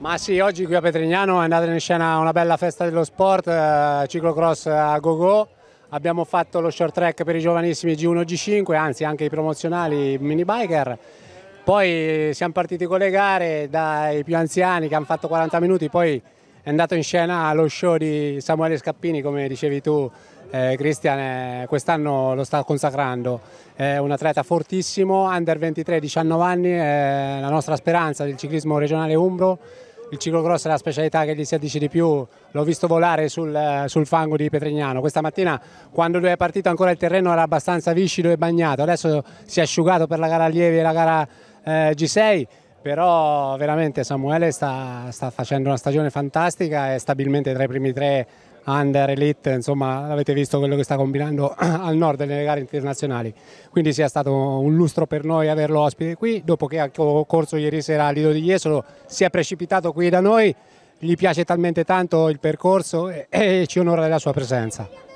Ma sì, oggi qui a Petrignano è andata in scena una bella festa dello sport, eh, ciclocross a go-go. Abbiamo fatto lo short track per i giovanissimi G1 G5, anzi anche i promozionali mini biker. Poi siamo partiti con le gare dai più anziani che hanno fatto 40 minuti, poi è andato in scena lo show di Samuele Scappini, come dicevi tu, eh, Cristian eh, quest'anno lo sta consacrando, è un atleta fortissimo, under 23, 19 anni, è la nostra speranza del ciclismo regionale Umbro il ciclocross è la specialità che gli si addice di più, l'ho visto volare sul, sul, fango di Petrignano, questa mattina quando lui è partito ancora il terreno era abbastanza viscido e bagnato, adesso si è asciugato per la gara allievi e la gara eh, G6, però veramente Samuele sta, sta facendo una stagione fantastica e stabilmente tra i primi tre under, elite, insomma avete visto quello che sta combinando al nord nelle gare internazionali. Quindi sia stato un lustro per noi averlo ospite qui, dopo che ha corso ieri sera a Lido di Jesolo, si è precipitato qui da noi, gli piace talmente tanto il percorso e, e ci onora della sua presenza.